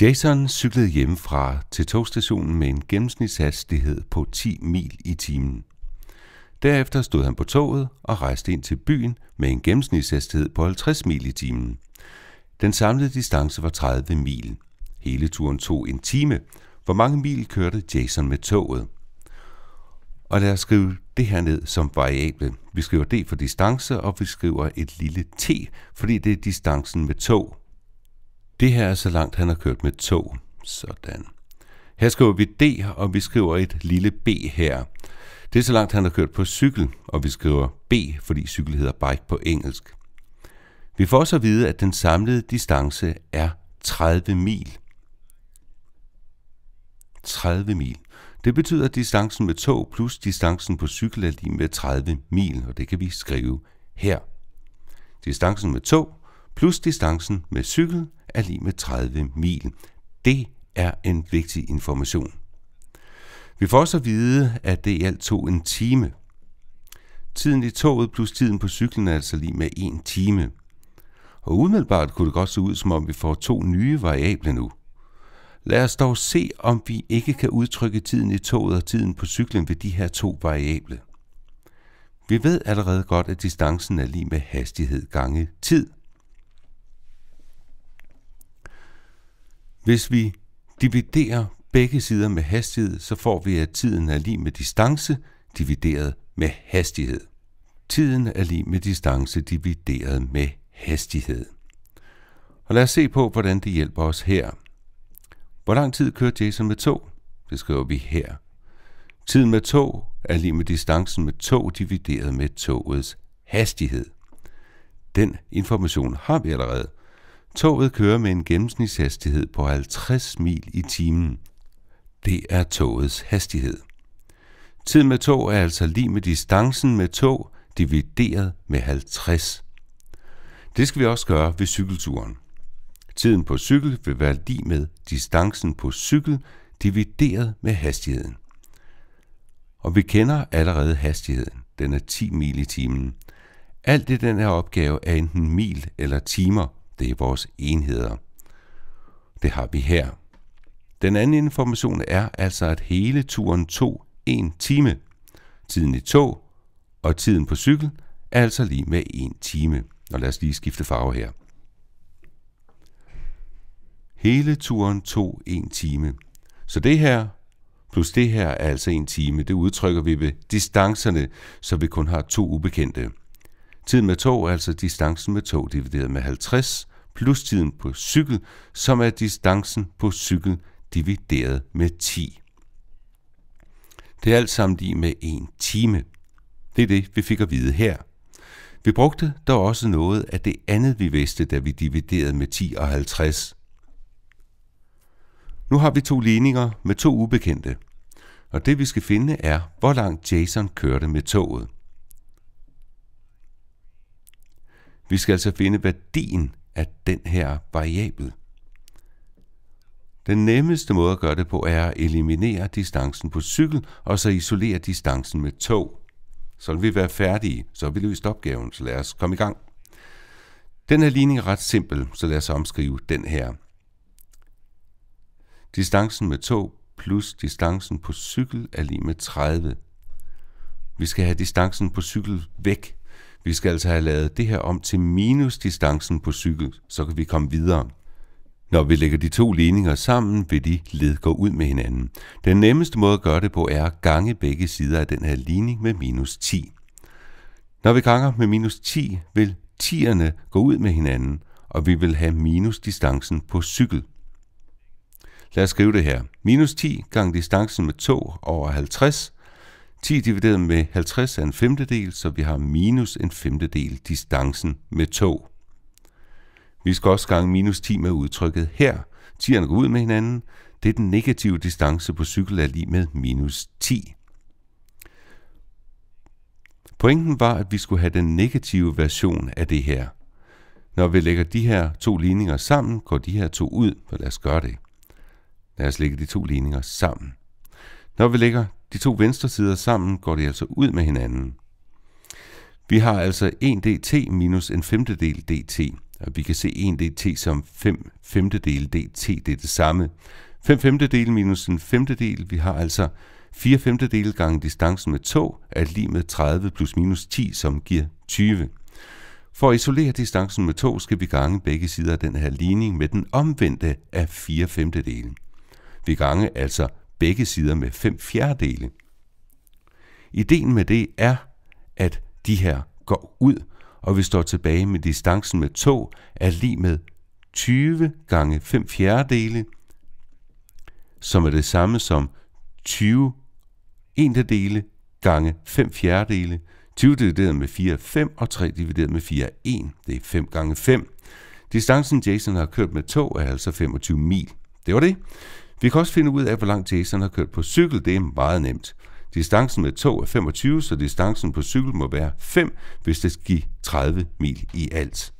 Jason cyklede fra til togstationen med en gennemsnitshastighed på 10 mil i timen. Derefter stod han på toget og rejste ind til byen med en gennemsnitshastighed på 50 mil i timen. Den samlede distance var 30 mil. Hele turen tog en time. Hvor mange mil kørte Jason med toget? Og lad os skrive det her ned som variable. Vi skriver D for distance, og vi skriver et lille t, fordi det er distancen med tog. Det her er så langt, han har kørt med tog. Sådan. Her skriver vi D, og vi skriver et lille B her. Det er så langt, han har kørt på cykel, og vi skriver B, fordi cykel hedder bike på engelsk. Vi får så at vide, at den samlede distance er 30 mil. 30 mil. Det betyder, at distancen med tog plus distancen på cykel er lige med 30 mil, og det kan vi skrive her. Distancen med tog plus distancen med cykel er lige med 30 mil. Det er en vigtig information. Vi får også at vide, at det i alt tog en time. Tiden i toget plus tiden på cyklen er altså lige med en time. Og umiddelbart kunne det godt se ud, som om vi får to nye variable nu. Lad os dog se, om vi ikke kan udtrykke tiden i toget og tiden på cyklen ved de her to variable. Vi ved allerede godt, at distancen er lige med hastighed gange tid. Hvis vi dividerer begge sider med hastighed, så får vi, at tiden er lige med distance divideret med hastighed. Tiden er lige med distance divideret med hastighed. Og lad os se på, hvordan det hjælper os her. Hvor lang tid kører Jason med tog? Det skriver vi her. Tiden med tog er lige med distancen med tog divideret med togets hastighed. Den information har vi allerede, Toget kører med en gennemsnitshastighed på 50 mil i timen. Det er togets hastighed. Tid med tog er altså lige med distancen med tog divideret med 50. Det skal vi også gøre ved cykelturen. Tiden på cykel vil være lige med distancen på cykel divideret med hastigheden. Og vi kender allerede hastigheden. Den er 10 mil i timen. Alt i den her opgave er enten mil eller timer – det er vores enheder. Det har vi her. Den anden information er altså, at hele turen tog en time. Tiden i tog og tiden på cykel er altså lige med en time. Og lad os lige skifte farve her. Hele turen tog en time. Så det her plus det her er altså en time. Det udtrykker vi ved distancerne, så vi kun har to ubekendte. Tiden med tog er altså distancen med tog divideret med 50, plus tiden på cykel, som er distancen på cykel divideret med 10. Det er alt sammen lige med en time. Det er det, vi fik at vide her. Vi brugte dog også noget af det andet, vi vidste, da vi dividerede med 10 og 50. Nu har vi to ligninger med to ubekendte, og det vi skal finde er, hvor langt Jason kørte med toget. Vi skal altså finde værdien af den her variabel. Den nemmeste måde at gøre det på er at eliminere distancen på cykel, og så isolere distancen med tog. Så vil vi være færdige, så har vi løst opgaven, så lad os komme i gang. Den her ligning er ret simpel, så lad os omskrive den her. Distancen med tog plus distancen på cykel er lige med 30. Vi skal have distancen på cykel væk vi skal altså have lavet det her om til minusdistancen på cykel, så kan vi komme videre. Når vi lægger de to ligninger sammen, vil de led gå ud med hinanden. Den nemmeste måde at gøre det på er at gange begge sider af den her ligning med minus 10. Når vi ganger med minus 10, vil 10'erne gå ud med hinanden, og vi vil have minusdistancen på cykel. Lad os skrive det her. Minus 10 gange distancen med 2 over 50 10 divideret med 50 er en femtedel, så vi har minus en femtedel distancen med tog. Vi skal også gange minus 10 med udtrykket her. 10'erne går ud med hinanden. Det er den negative distance på cykel er lige med minus 10. Pointen var, at vi skulle have den negative version af det her. Når vi lægger de her to ligninger sammen, går de her to ud, for lad os gøre det. Lad os lægge de to ligninger sammen. Når vi lægger de to venstre sider sammen, går de altså ud med hinanden. Vi har altså 1 dt minus en femtedel dt, og vi kan se 1 dt som 5 femtedel dt, det er det samme. 5 femtedel minus en femtedel, vi har altså 4 femtedel gange distancen med tog, er lige med 30 plus minus 10, som giver 20. For at isolere distancen med tog, skal vi gange begge sider af den her ligning med den omvendte af 4 femtedele. Vi gange altså begge sider med 5 fjerdedele. Ideen med det er, at de her går ud, og vi står tilbage med distancen med tog er lige med 20 gange 5 fjerdedele, som er det samme som 20 dele gange 5 fjerdedele. 20 divideret med 4 er 5, og 3 divideret med 4 er 1. Det er 5 gange 5. Distancen Jason har kørt med tog er altså 25 mil. Det var det. Vi kan også finde ud af, hvor langt Jason har kørt på cykel. Det er meget nemt. Distancen med tog er 25, så distancen på cykel må være 5, hvis det skal give 30 mil i alt.